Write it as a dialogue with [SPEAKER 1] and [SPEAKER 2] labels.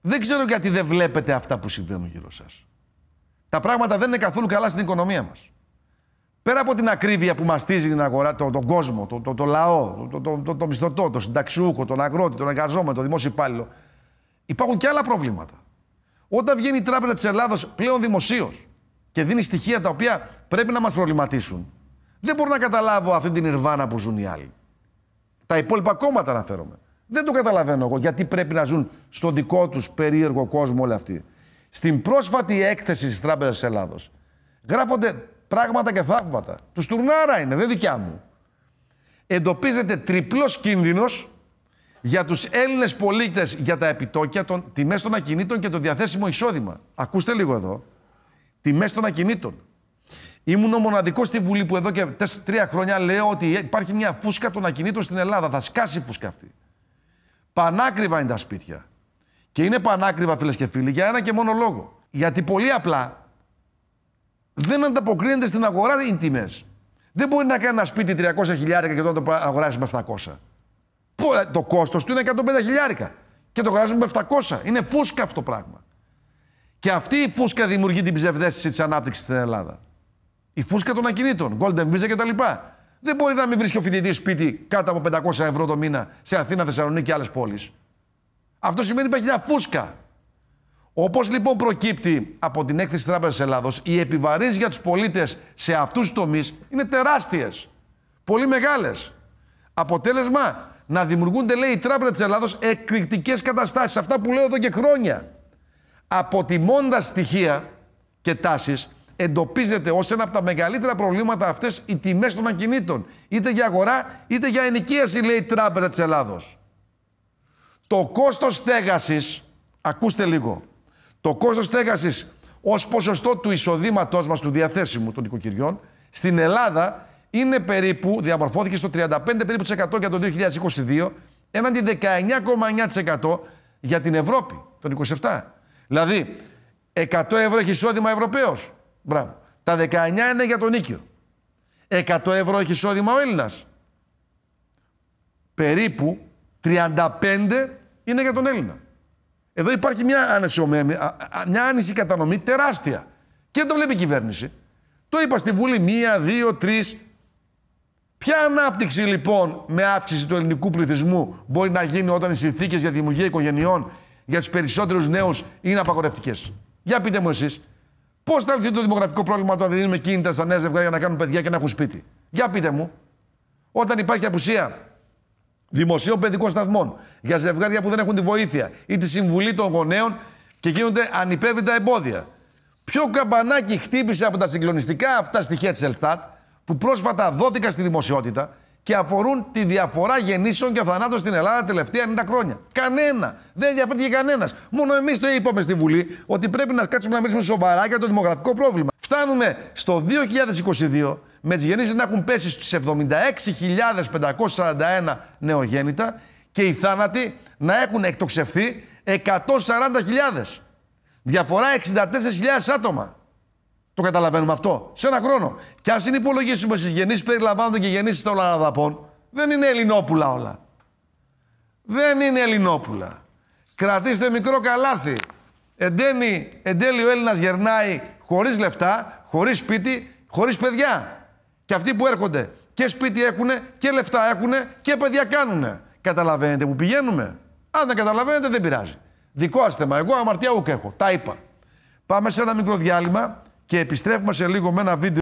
[SPEAKER 1] Δεν ξέρω γιατί δεν βλέπετε αυτά που συμβαίνουν γύρω σας. Τα πράγματα δεν είναι καθόλου καλά στην οικονομία μας. Πέρα από την ακρίβεια που μαστίζει την αγορά, τον, το κόσμο, το το, λαό, το το μισθωτό, τον συνταξιούχο, τον αγρότη, τον εργαζόμενο, τον δημόσιο υπάλληλο, υπάρχουν και άλλα προβλήματα. Όταν βγαίνει η Τράπεζα της Ελλάδος πλέον δημοσίως και δίνει στοιχεία τα οποία πρέπει να μας προβληματίσουν, δεν μπορώ να καταλάβω αυτή την Ιρβάνα που ζουν οι άλλοι. Τα υπόλοιπα κόμματα αναφέρομαι. Δεν το καταλαβαίνω εγώ γιατί πρέπει να ζουν στον δικό τους περίεργο κόσμο όλοι αυτοί. Στην πρόσφατη έκθεση της Τράπεζας της Ελλάδος γράφονται πράγματα και θαύματα. Τους τουρνάρα είναι, δεν δικιά μου. Εντοπίζεται τριπλός κίνδυνος για τους Έλληνες πολίτες για τα επιτόκια, των, τιμές των ακινήτων και το διαθέσιμο εισόδημα. Ακούστε λίγο εδώ. Τιμές των ακινήτων. Ήμουν ο μοναδικός στη Βουλή που εδώ και τρία χρόνια λέω ότι υπάρχει μια φούσκα των ακινήτων στην Ελλάδα. Θα σκάσει η φούσκα αυτή. Πανάκριβα είναι τα σπίτια. Και είναι πανάκριβα, φίλες και φίλοι, για ένα και μόνο λόγο. Γιατί πολύ απλά δεν ανταποκρίνεται στην αγορά οι τιμές. Δεν μπορεί να κάνει ένα σπίτι 300 χιλιάρικα και τώρα το αγοράσει με 700. Ε, το κόστος του είναι 150 χιλιάρικα και το αγοράζει με 700. Είναι φούσκα αυτό το πράγμα. Και αυτή η φούσκα δημιουργεί την ψευδέστηση της ανάπτυξης στην Ελλάδα. Η φούσκα των ακινήτων, Golden Visa κτλ. Δεν μπορεί να μην βρίσκει ο φοιτητής σπίτι κάτω από 500 ευρώ το μήνα σε Αθήνα, Θεσσαλονίκη και άλλες πόλεις. Αυτό σημαίνει ότι υπάρχει μια φούσκα. Όπως λοιπόν προκύπτει από την έκθεση της Τράπεζας Ελλάδος, οι επιβαρύνσεις για τους πολίτες σε αυτούς τους τομείς είναι τεράστιες. Πολύ μεγάλες. Αποτέλεσμα να δημιουργούνται, λέει, η Τράπεζα της Ελλάδος εκρηκτικές καταστάσεις. Αυτά που λέω εδώ και χρόνια. Αποτιμώντας στοιχεία και τάσεις, εντοπίζεται ως ένα από τα μεγαλύτερα προβλήματα αυτές οι τιμές των ακινήτων. Είτε για αγορά, είτε για ενοικίαση, λέει η Τράπεζα της Ελλάδος. Το κόστος στέγασης, ακούστε λίγο, το κόστος στέγασης ως ποσοστό του εισοδήματός μας, του διαθέσιμου των οικοκυριών, στην Ελλάδα είναι περίπου, διαμορφώθηκε στο 35 περίπου για το 2022, έναντι 19,9% για την Ευρώπη, τον 27. Δηλαδή, 100 ευρώ έχει εισόδημα Ευρωπαίος, Μπράβο. Τα 19 είναι για τον Νίκιο. 100 ευρώ έχει εισόδημα ο Έλληνας. Περίπου 35 είναι για τον Έλληνα. Εδώ υπάρχει μια, άνεση, μια άνηση κατανομή τεράστια. Και το βλέπει η κυβέρνηση. Το είπα στη Βουλή, μία, δύο, τρεις. Ποια ανάπτυξη λοιπόν με αύξηση του ελληνικού πληθυσμού μπορεί να γίνει όταν οι συνθήκες για τη δημιουργία οικογενειών για τους περισσότερους νέους είναι απαγορευτικές. Για πείτε μου εσείς, Πώς θα λυθεί το δημογραφικό πρόβλημα όταν δίνουμε κίνητρα στα νέα ζευγάρια να κάνουν παιδιά και να έχουν σπίτι. Για πείτε μου, όταν υπάρχει απουσία δημοσίων παιδικών σταθμών για ζευγάρια που δεν έχουν τη βοήθεια ή τη συμβουλή των γονέων και γίνονται ανυπέβητα εμπόδια. Ποιο καμπανάκι χτύπησε από τα συγκλονιστικά αυτά στοιχεία της ΕΛΤΑΤ που πρόσφατα δόθηκαν στη δημοσιότητα και αφορούν τη διαφορά γεννήσεων και θανάτων στην Ελλάδα τελευταία 90 χρόνια. Κανένα. Δεν ενδιαφέρθηκε κανένας. Μόνο εμείς το είπαμε στη Βουλή ότι πρέπει να κάτσουμε να μιλήσουμε σοβαρά για το δημογραφικό πρόβλημα. Φτάνουμε στο 2022 με τις γεννήσεις να έχουν πέσει στου 76.541 νεογέννητα και οι θάνατοι να έχουν εκτοξευθεί 140.000. Διαφορά 64.000 άτομα. Το καταλαβαίνουμε αυτό. Σε ένα χρόνο. Και είναι υπολογίσουμε στις γεννήσεις περιλαμβάνονται και γεννήσεις των Αναδαπών, δεν είναι Ελληνόπουλα όλα. Δεν είναι Ελληνόπουλα. Κρατήστε μικρό καλάθι. Εν εντέλει ο Έλληνας γερνάει χωρίς λεφτά, χωρίς σπίτι, χωρίς παιδιά. Και αυτοί που έρχονται και σπίτι έχουν και λεφτά έχουν και παιδιά κάνουν. Καταλαβαίνετε που πηγαίνουμε. Αν δεν καταλαβαίνετε, δεν πειράζει. Δικό ασθέμα. Εγώ αμαρτία ούκα έχω. Τα είπα. Πάμε σε ένα μικρό διάλειμμα και επιστρέφουμε σε λίγο με ένα βίντεο